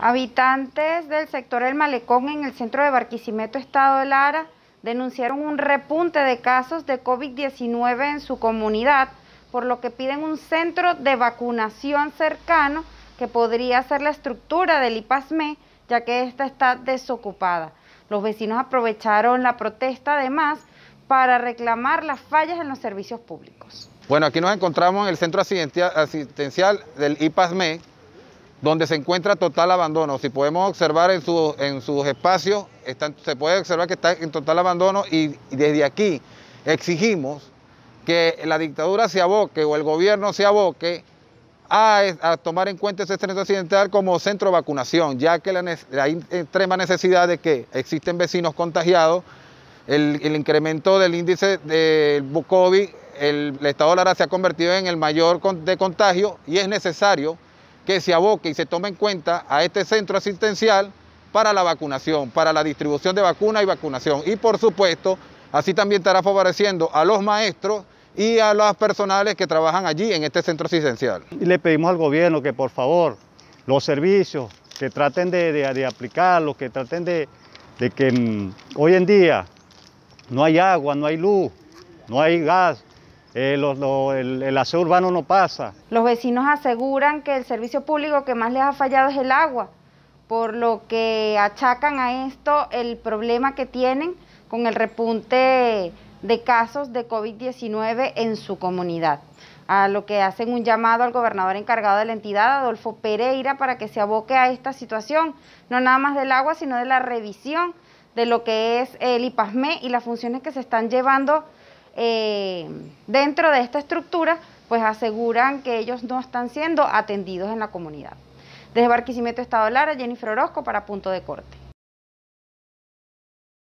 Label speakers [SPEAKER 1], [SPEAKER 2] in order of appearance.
[SPEAKER 1] Habitantes del sector El Malecón en el centro de Barquisimeto, Estado de Lara, denunciaron un repunte de casos de COVID-19 en su comunidad, por lo que piden un centro de vacunación cercano que podría ser la estructura del IPASME, ya que esta está desocupada. Los vecinos aprovecharon la protesta además para reclamar las fallas en los servicios públicos.
[SPEAKER 2] Bueno, aquí nos encontramos en el centro asistencial del IPASME, donde se encuentra total abandono. Si podemos observar en, su, en sus espacios, se puede observar que está en total abandono y, desde aquí exigimos que la dictadura se aboque o el gobierno se aboque a, tomar en cuenta ese centro occidental como centro de vacunación, ya que la, extrema necesidad de que existen vecinos contagiados, el, incremento del índice del COVID, el, el estado de Lara se ha convertido en el mayor de contagio y es necesario que se aboque y se tome en cuenta a este centro asistencial para la vacunación, para la distribución de vacunas y vacunación. Y por supuesto, así también estará favoreciendo a los maestros y a los personales que trabajan allí en este centro asistencial.
[SPEAKER 3] Y le pedimos al gobierno que por favor los servicios que traten de, de, aplicarlos, que traten de, que mm, hoy en día no hay agua, no hay luz, no hay gas, eh, el, el aseo urbano no pasa.
[SPEAKER 1] Los vecinos aseguran que el servicio público que más les ha fallado es el agua, por lo que achacan a esto el problema que tienen con el repunte de casos de COVID-19 en su comunidad a lo que hacen un llamado al gobernador encargado de la entidad, Adolfo Pereira, para que se aboque a esta situación, no nada más del agua, sino de la revisión de lo que es el IPASME y las funciones que se están llevando eh, dentro de esta estructura, pues aseguran que ellos no están siendo atendidos en la comunidad. Desde Barquisimeto, Estado Lara, Jennifer Orozco para Punto de Corte.